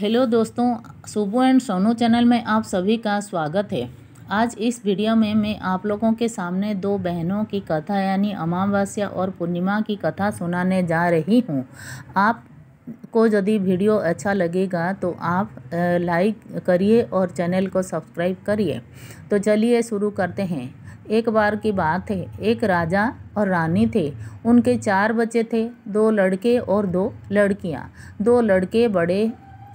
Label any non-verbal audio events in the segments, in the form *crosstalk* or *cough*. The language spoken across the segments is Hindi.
हेलो दोस्तों सुबो एंड सोनू चैनल में आप सभी का स्वागत है आज इस वीडियो में मैं आप लोगों के सामने दो बहनों की कथा यानी अमावस्या और पूर्णिमा की कथा सुनाने जा रही हूँ आप को यदि वीडियो अच्छा लगेगा तो आप लाइक करिए और चैनल को सब्सक्राइब करिए तो चलिए शुरू करते हैं एक बार की बात है एक राजा और रानी थे उनके चार बच्चे थे दो लड़के और दो लड़कियां दो लड़के बड़े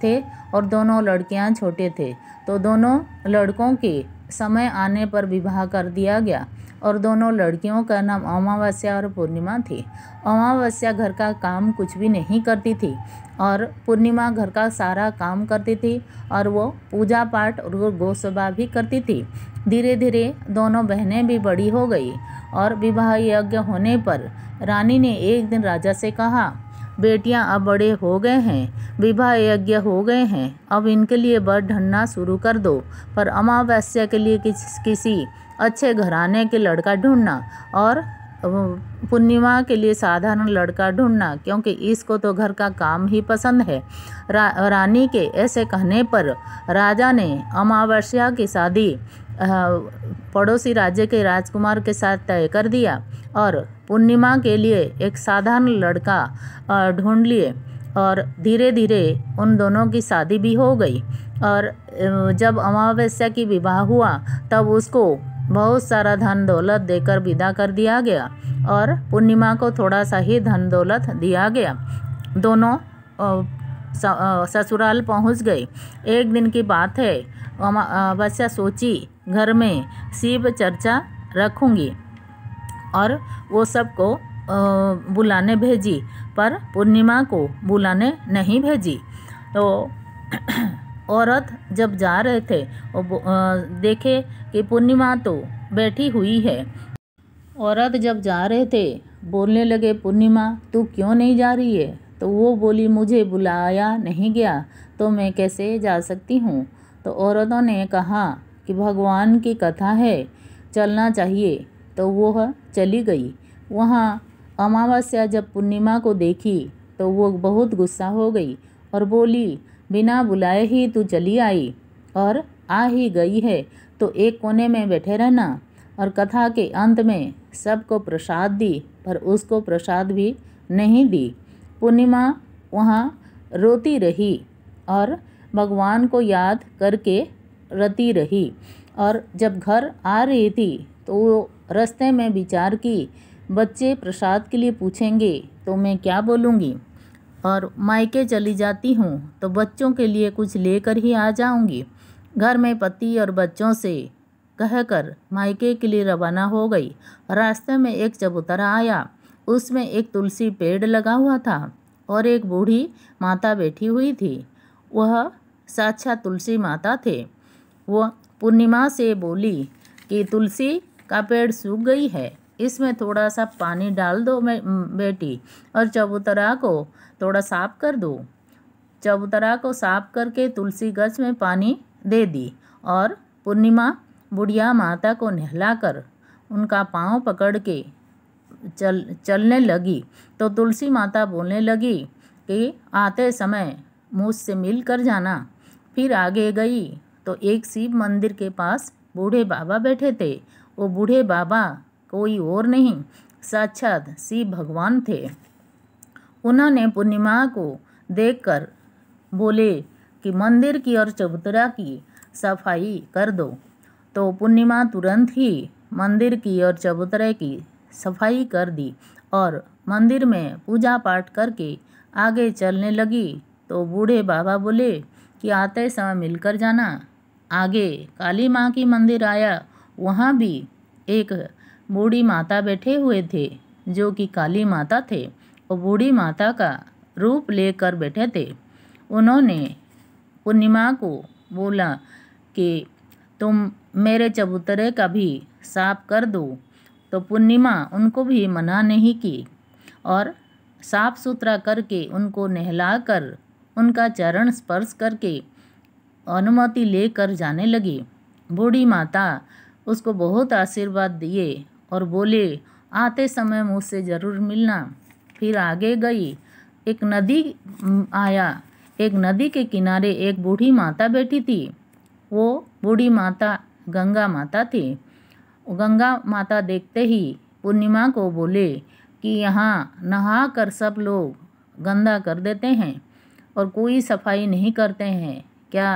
थे और दोनों लड़कियां छोटे थे तो दोनों लड़कों के समय आने पर विवाह कर दिया गया और दोनों लड़कियों का नाम अमावस्या और पूर्णिमा थी अमावस्या घर का काम कुछ भी नहीं करती थी और पूर्णिमा घर का सारा काम करती थी और वो पूजा पाठ और गोसभा भी करती थी धीरे धीरे दोनों बहनें भी बड़ी हो गई और विवाह यज्ञ होने पर रानी ने एक दिन राजा से कहा बेटियां अब बड़े हो गए हैं विवाह यज्ञ हो गए हैं अब इनके लिए बर ढंढना शुरू कर दो पर अमावस्या के लिए किस, किसी अच्छे घराने के लड़का ढूंढना और पूर्णिमा के लिए साधारण लड़का ढूंढना क्योंकि इसको तो घर का काम ही पसंद है रा, रानी के ऐसे कहने पर राजा ने अमावस्या की शादी पड़ोसी राज्य के राजकुमार के साथ तय कर दिया और पूर्णिमा के लिए एक साधारण लड़का ढूंढ लिए और धीरे धीरे उन दोनों की शादी भी हो गई और जब अमावस्या की विवाह हुआ तब उसको बहुत सारा धन दौलत देकर विदा कर दिया गया और पूर्णिमा को थोड़ा सा ही धन दौलत दिया गया दोनों ससुराल पहुंच गए एक दिन की बात है अमावस्या सोची घर में शिव चर्चा रखूंगी और वो सबको बुलाने भेजी पर पूर्णिमा को बुलाने नहीं भेजी तो *clears throat* औरत जब जा रहे थे देखे कि पूर्णिमा तो बैठी हुई है औरत जब जा रहे थे बोलने लगे पूर्णिमा तू क्यों नहीं जा रही है तो वो बोली मुझे बुलाया नहीं गया तो मैं कैसे जा सकती हूँ तो औरतों ने कहा कि भगवान की कथा है चलना चाहिए तो वह चली गई वहाँ अमावस्या जब पूर्णिमा को देखी तो वो बहुत गुस्सा हो गई और बोली बिना बुलाए ही तू चली आई और आ ही गई है तो एक कोने में बैठे रहना और कथा के अंत में सबको प्रसाद दी पर उसको प्रसाद भी नहीं दी पूर्णिमा वहाँ रोती रही और भगवान को याद करके रती रही और जब घर आ रही थी तो वो रास्ते में विचार की बच्चे प्रसाद के लिए पूछेंगे तो मैं क्या बोलूँगी और मायके चली जाती हूँ तो बच्चों के लिए कुछ लेकर ही आ जाऊँगी घर में पति और बच्चों से कहकर मायके के लिए रवाना हो गई रास्ते में एक चबूतरा आया उसमें एक तुलसी पेड़ लगा हुआ था और एक बूढ़ी माता बैठी हुई थी वह साक्षात तुलसी माता थे वह पूर्णिमा से बोली कि तुलसी का पेड़ सूख गई है इसमें थोड़ा सा पानी डाल दो बेटी और चबूतरा को थोड़ा साफ कर दो चबूतरा को साफ करके तुलसी गज में पानी दे दी और पूर्णिमा बुढ़िया माता को नहलाकर उनका पाँव पकड़ के चल चलने लगी तो तुलसी माता बोलने लगी कि आते समय मुझसे मिल कर जाना फिर आगे गई तो एक शिव मंदिर के पास बूढ़े बाबा बैठे थे वो बूढ़े बाबा कोई और नहीं साक्षात शिव भगवान थे उन्होंने पूर्णिमा को देखकर बोले कि मंदिर की और चबूतरा की सफाई कर दो तो पूर्णिमा तुरंत ही मंदिर की और चबूतरे की सफाई कर दी और मंदिर में पूजा पाठ करके आगे चलने लगी तो बूढ़े बाबा बोले कि आते समय मिलकर जाना आगे काली माँ की मंदिर आया वहाँ भी एक बूढ़ी माता बैठे हुए थे जो कि काली माता थे और बूढ़ी माता का रूप लेकर बैठे थे उन्होंने पूर्णिमा को बोला कि तुम मेरे चबूतरे का भी साफ कर दो तो पूर्णिमा उनको भी मना नहीं की और साफ सुथरा करके उनको नहलाकर उनका चरण स्पर्श करके अनुमति लेकर जाने लगी बूढ़ी माता उसको बहुत आशीर्वाद दिए और बोले आते समय मुझसे ज़रूर मिलना फिर आगे गई एक नदी आया एक नदी के किनारे एक बूढ़ी माता बैठी थी वो बूढ़ी माता गंगा माता थी गंगा माता देखते ही पूर्णिमा को बोले कि यहाँ नहा कर सब लोग गंदा कर देते हैं और कोई सफाई नहीं करते हैं क्या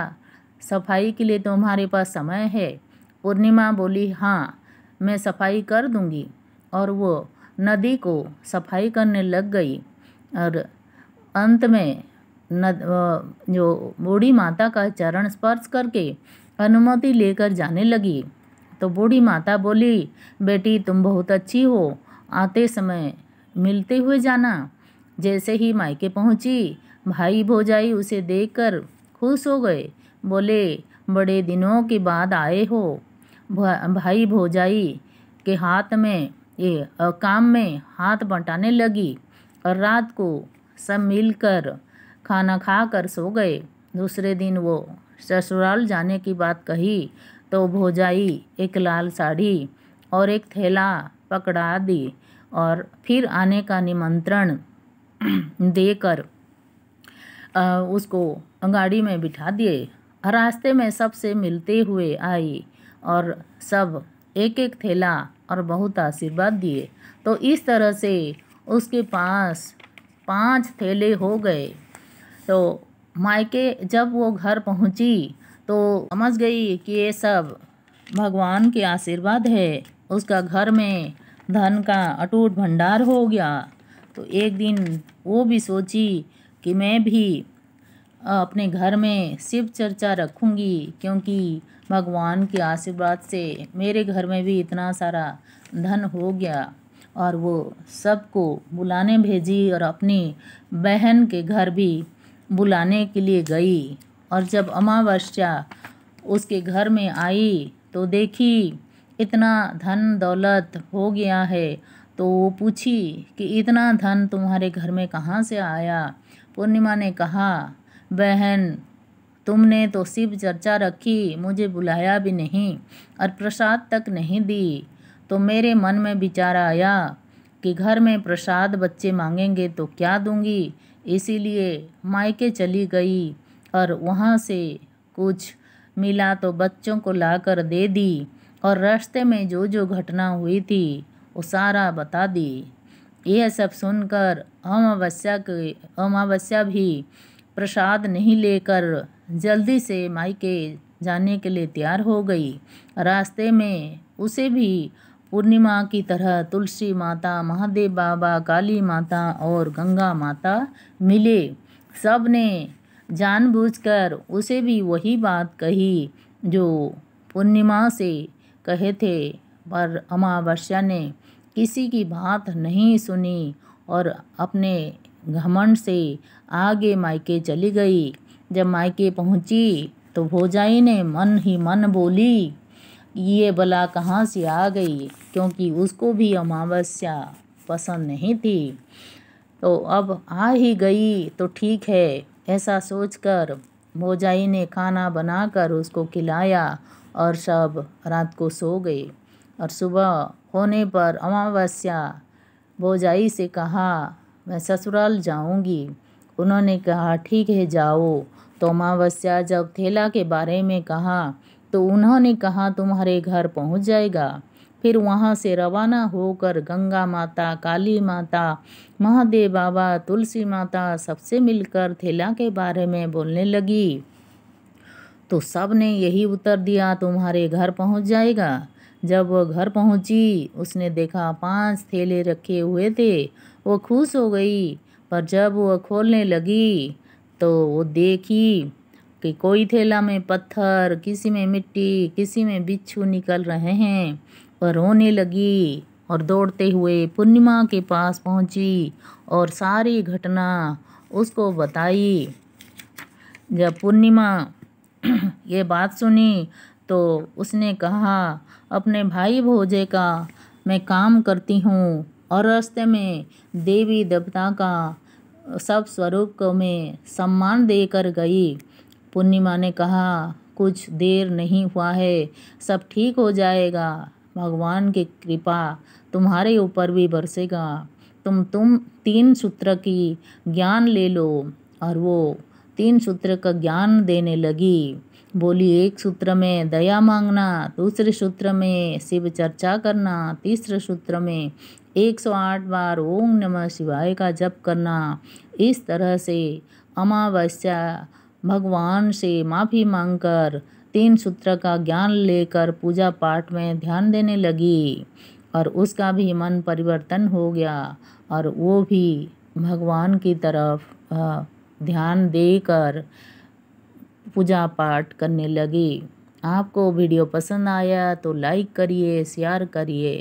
सफाई के लिए तुम्हारे पास समय है पूर्णिमा बोली हाँ मैं सफाई कर दूँगी और वो नदी को सफाई करने लग गई और अंत में नद जो बूढ़ी माता का चरण स्पर्श करके अनुमति लेकर जाने लगी तो बूढ़ी माता बोली बेटी तुम बहुत अच्छी हो आते समय मिलते हुए जाना जैसे ही मायके पहुंची भाई भौजाई उसे देखकर खुश हो गए बोले बड़े दिनों के बाद आए हो भाई भौजाई के हाथ में ये काम में हाथ बंटाने लगी और रात को सब मिलकर खाना खाकर सो गए दूसरे दिन वो ससुराल जाने की बात कही तो भोजाई एक लाल साड़ी और एक थैला पकड़ा दी और फिर आने का निमंत्रण *clears throat* देकर उसको गाड़ी में बिठा दिए रास्ते में सबसे मिलते हुए आई और सब एक एक थैला और बहुत आशीर्वाद दिए तो इस तरह से उसके पास पांच थैले हो गए तो मायके जब वो घर पहुंची तो समझ गई कि ये सब भगवान के आशीर्वाद है उसका घर में धन का अटूट भंडार हो गया तो एक दिन वो भी सोची कि मैं भी अपने घर में शिव चर्चा रखूंगी क्योंकि भगवान के आशीर्वाद से मेरे घर में भी इतना सारा धन हो गया और वो सबको बुलाने भेजी और अपनी बहन के घर भी बुलाने के लिए गई और जब अमावस्या उसके घर में आई तो देखी इतना धन दौलत हो गया है तो वो पूछी कि इतना धन तुम्हारे घर में कहाँ से आया पूर्णिमा ने कहा बहन तुमने तो सिर्फ चर्चा रखी मुझे बुलाया भी नहीं और प्रसाद तक नहीं दी तो मेरे मन में विचार आया कि घर में प्रसाद बच्चे मांगेंगे तो क्या दूंगी इसीलिए मायके चली गई और वहाँ से कुछ मिला तो बच्चों को लाकर दे दी और रास्ते में जो जो घटना हुई थी वो सारा बता दी यह सब सुनकर अमावस्या के अमावस्या भी प्रसाद नहीं लेकर जल्दी से मायके जाने के लिए तैयार हो गई रास्ते में उसे भी पूर्णिमा की तरह तुलसी माता महादेव बाबा काली माता और गंगा माता मिले सब ने जानबूझकर उसे भी वही बात कही जो पूर्णिमा से कहे थे पर अमावस्या ने किसी की बात नहीं सुनी और अपने घमंड से आगे मायके चली गई जब मायके पहुंची तो भोजाई ने मन ही मन बोली ये बला कहाँ से आ गई क्योंकि उसको भी अमावस्या पसंद नहीं थी तो अब आ ही गई तो ठीक है ऐसा सोचकर मोजाई ने खाना बनाकर उसको खिलाया और सब रात को सो गए और सुबह होने पर अमावस्या बोजाई से कहा मैं ससुराल जाऊंगी उन्होंने कहा ठीक है जाओ तो अमावस्या जब थैला के बारे में कहा तो उन्होंने कहा तुम्हारे घर पहुंच जाएगा फिर वहाँ से रवाना होकर गंगा माता काली माता महादेव बाबा तुलसी माता सबसे मिलकर थैला के बारे में बोलने लगी तो सब ने यही उत्तर दिया तुम्हारे घर पहुँच जाएगा जब वह घर पहुंची उसने देखा पांच थैले रखे हुए थे वो खुश हो गई पर जब वह खोलने लगी तो वो देखी कि कोई थैला में पत्थर किसी में मिट्टी किसी में बिच्छू निकल रहे हैं पर रोने लगी और दौड़ते हुए पूर्णिमा के पास पहुंची और सारी घटना उसको बताई जब पूर्णिमा *clears throat* ये बात सुनी तो उसने कहा अपने भाई भोजे का मैं काम करती हूँ और रास्ते में देवी देवता का सब स्वरूप को मैं सम्मान देकर गई पूर्णिमा ने कहा कुछ देर नहीं हुआ है सब ठीक हो जाएगा भगवान की कृपा तुम्हारे ऊपर भी बरसेगा तुम तुम तीन सूत्र की ज्ञान ले लो और वो तीन सूत्र का ज्ञान देने लगी बोली एक सूत्र में दया मांगना दूसरे सूत्र में शिव चर्चा करना तीसरे सूत्र में 108 बार ओम नमः शिवाय का जप करना इस तरह से अमावस्या भगवान से माफ़ी मांगकर तीन सूत्र का ज्ञान लेकर पूजा पाठ में ध्यान देने लगी और उसका भी मन परिवर्तन हो गया और वो भी भगवान की तरफ ध्यान देकर पूजा पाठ करने लगी आपको वीडियो पसंद आया तो लाइक करिए शेयर करिए